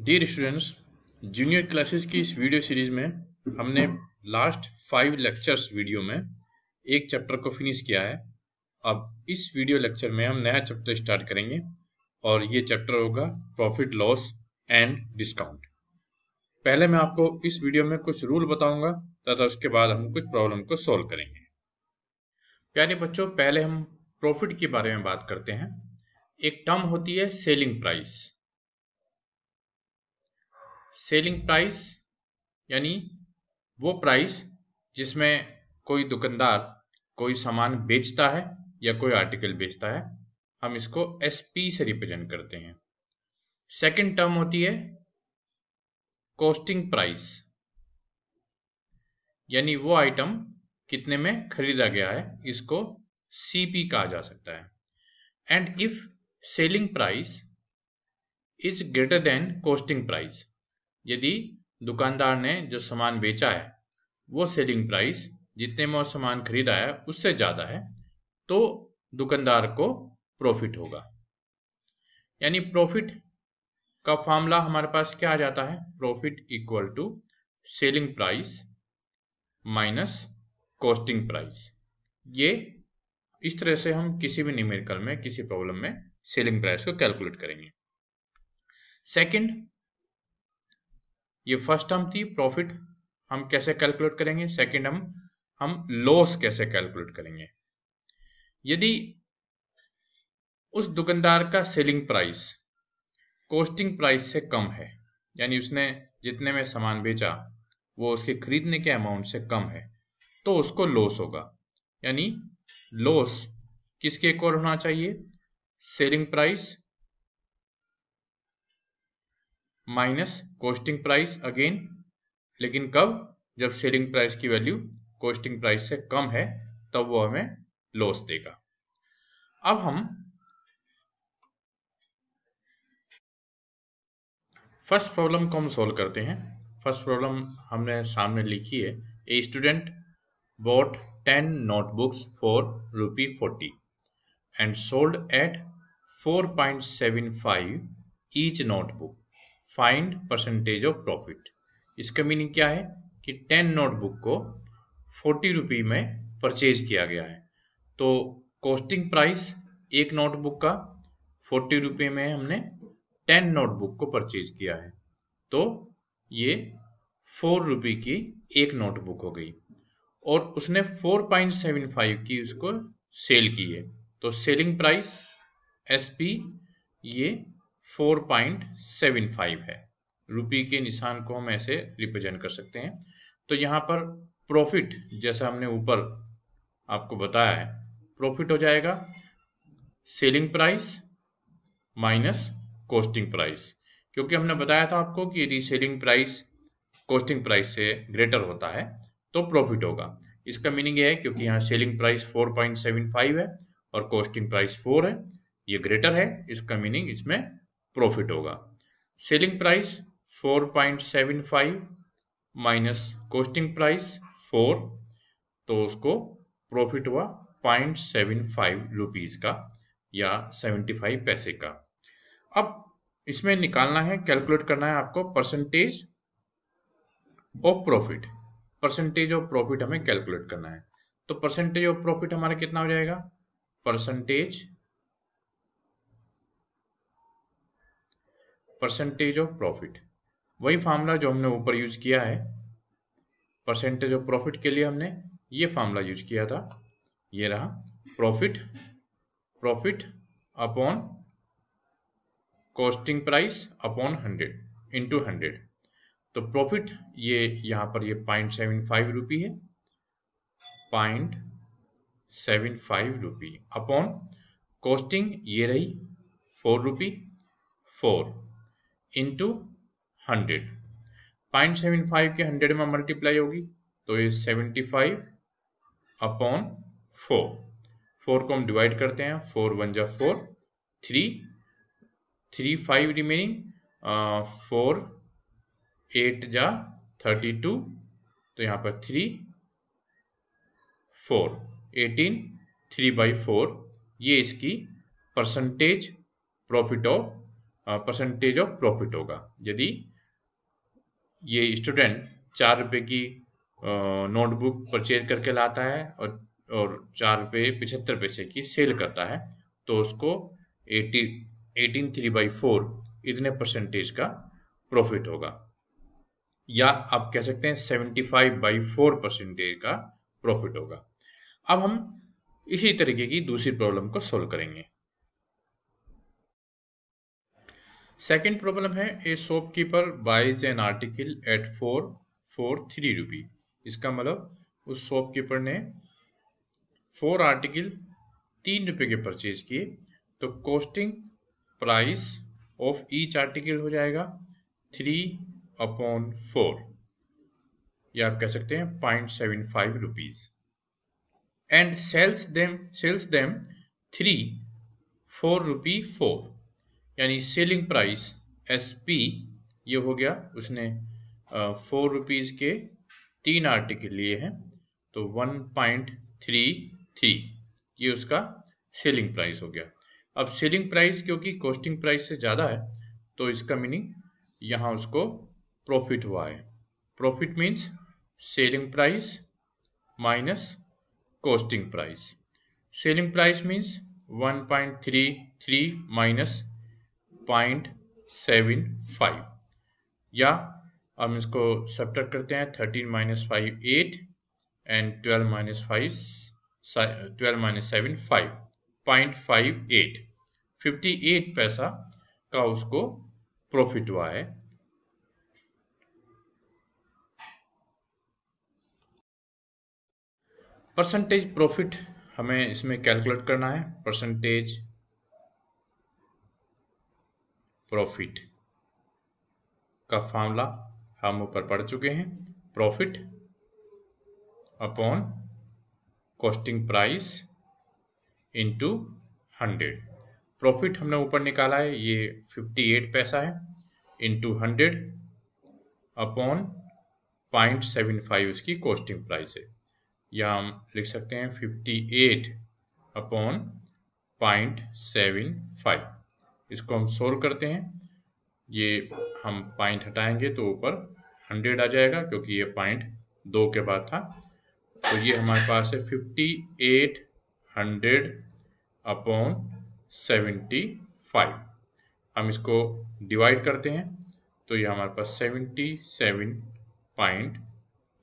dear students junior classes की इस video series में हमने लास्ट फाइव लेक्चर्स वीडियो में एक चैप्टर को फिनिश किया है अब इस वीडियो लेक्चर में हम नया चैप्टर स्टार्ट करेंगे और ये चैप्टर होगा प्रॉफिट लॉस एंड डिस्काउंट पहले मैं आपको इस वीडियो में कुछ रूल बताऊंगा तथा उसके बाद हम कुछ प्रॉब्लम को सॉल्व करेंगे यानी बच्चों पहले हम प्रॉफिट के बारे में बात करते हैं एक टर्म होती है सेलिंग प्राइस सेलिंग प्राइस यानी वो प्राइस जिसमें कोई दुकानदार कोई सामान बेचता है या कोई आर्टिकल बेचता है हम इसको एस पी से रिप्रेजेंट करते हैं सेकंड टर्म होती है कॉस्टिंग प्राइस यानी वो आइटम कितने में खरीदा गया है इसको सी पी कहा जा सकता है and if selling price is greater than costing price यदि दुकानदार ने जो सामान बेचा है वो सेलिंग प्राइस जितने में वो सामान खरीदा है उससे ज़्यादा है तो दुकानदार को प्रॉफिट होगा यानी प्रॉफिट का फॉर्मूला हमारे पास क्या आ जाता है profit equal to selling price minus costing price ये इस तरह से हम किसी भी न्यूमेरिकल में किसी प्रॉब्लम में सेलिंग प्राइस को कैलकुलेट करेंगे सेकंड ये फर्स्ट टर्म थी प्रॉफिट हम कैसे कैलकुलेट करेंगे सेकेंड हम हम लॉस कैसे कैलकुलेट करेंगे यदि उस दुकानदार का सेलिंग प्राइस कॉस्टिंग प्राइस से कम है यानी उसने जितने में सामान बेचा वो उसके खरीदने के अमाउंट से कम है तो उसको लॉस होगा यानी लॉस किसके इक्वल होना चाहिए selling price minus costing price again लेकिन कब जब सेलिंग प्राइस की वैल्यू कॉस्टिंग प्राइस से कम है तब वो हमें लॉस देगा अब हम फर्स्ट प्रॉब्लम को हम सॉल्व करते हैं फर्स्ट प्रॉब्लम हमने सामने लिखी है a student bought ten notebooks for rupee forty and sold at four point seven five each notebook find percentage of profit इसका मीनिंग क्या है कि टेन नोटबुक को फोर्टी रुपी में परचेज किया गया है तो कॉस्टिंग प्राइस एक नोटबुक का फोर्टी रुपये में हमने टेन नोटबुक को परचेज किया है तो ये फोर रुपी की एक नोटबुक हो गई और उसने फोर पॉइंट सेवन फाइव की उसको सेल की है तो सेलिंग प्राइस एस पी ये फोर पॉइंट सेवन फाइव है रुपी के निशान को हम ऐसे रिप्रेजेंट कर सकते हैं तो यहाँ पर प्रॉफिट जैसा हमने ऊपर आपको बताया है प्रॉफिट हो जाएगा selling price minus costing price क्योंकि हमने बताया था आपको कि यदि सेलिंग प्राइस कॉस्टिंग प्राइस से ग्रेटर होता है तो प्रॉफिट होगा इसका मीनिंग यह है क्योंकि यहाँ सेलिंग प्राइस 4.75 है और कॉस्टिंग प्राइस 4 है ये ग्रेटर है इसका मीनिंग इसमें प्रॉफिट होगा selling price 4.75 minus costing price 4 तो उसको प्रॉफिट हुआ पॉइंट सेवन फाइव रुपीज़ का या सेवेंटी फाइव पैसे का अब इसमें निकालना है कैलकुलेट करना है आपको percentage of profit percentage of profit हमें कैलकुलेट करना है तो परसेंटेज ऑफ प्रॉफिट हमारा कितना हो जाएगा परसेंटेज परसेंटेज ऑफ प्रॉफिट वही फार्मूला जो हमने ऊपर यूज किया है परसेंटेज ऑफ प्रॉफिट के लिए हमने ये फार्मूला यूज किया था ये रहा profit profit upon costing price upon hundred into hundred तो प्रॉफिट ये यहां पर ये पॉइंट सेवन फाइव रुपी है point seven five rupee upon costing ये रही four rupee four into hundred point seven five के हंड्रेड में मल्टीप्लाई होगी तो ये seventy five upon four four को हम डिवाइड करते हैं फोर वन जा four three three five remaining four eight जा थर्टी टू तो यहाँ पर three four eighteen three by four ये इसकी percentage profit of percentage of profit होगा यदि ये स्टूडेंट चार रुपये की नोटबुक परचेज करके लाता है और और चार रुपये पिछहत्तर पैसे की सेल करता है तो उसको eighty eighteen three by four इतने परसेंटेज का प्रॉफिट होगा या आप कह सकते हैं seventy five by four percentage का प्रॉफिट होगा अब हम इसी तरीके की दूसरी प्रॉब्लम को सोल्व करेंगे सेकेंड प्रॉब्लम है a shopkeeper buys an article at four four three rupee इसका मतलब उस शॉपकीपर ने फोर आर्टिकल तीन रुपये के परचेज किए तो costing price of each article हो जाएगा थ्री अपॉन फोर या आप कह सकते हैं point seven five rupees and sells them sells them three four rupee four यानी सेलिंग प्राइस एस पी ये हो गया उसने फोर रुपीज़ के तीन आर्टिकल लिए हैं तो वन पॉइंट थ्री थ्री ये उसका सेलिंग प्राइस हो गया अब सेलिंग प्राइस क्योंकि कॉस्टिंग प्राइस से ज़्यादा है तो इसका मीनिंग यहाँ उसको प्रॉफिट हुआ है profit means selling price minus costing price selling price means 1.33 minus point seven five या हम इसको सेप्टर करते हैं thirteen minus five eight and twelve minus five twelve minus seven five point five eight fifty eight पैसा का उसको profit हुआ है परसेंटेज प्रॉफिट हमें इसमें कैलकुलेट करना है परसेंटेज प्रॉफिट का फॉर्मूला हम ऊपर पढ़ चुके हैं profit upon costing price into hundred profit हमने ऊपर निकाला है ये फिफ्टी एट पैसा है into hundred upon point seven five इसकी कॉस्टिंग प्राइस है या हम लिख सकते हैं fifty eight upon point seven five इसको हम सोल्व करते हैं ये हम पॉइंट हटाएंगे तो ऊपर हंड्रेड आ जाएगा क्योंकि ये पॉइंट दो के बाद था तो ये हमारे पास है fifty eight hundred upon seventy five हम इसको डिवाइड करते हैं तो ये हमारे पास seventy seven point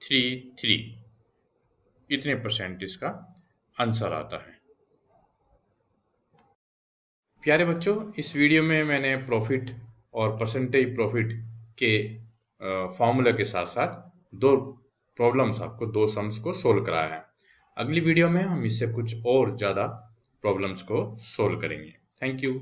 three three इतने परसेंट इसका आंसर आता है प्यारे बच्चों इस वीडियो में मैंने प्रॉफिट और परसेंटेज प्रॉफिट के फॉर्मूला के साथ साथ दो प्रॉब्लम्स आपको दो सम्स को सोल्व कराया है अगली वीडियो में हम इससे कुछ और ज़्यादा प्रॉब्लम्स को सोल्व करेंगे थैंक यू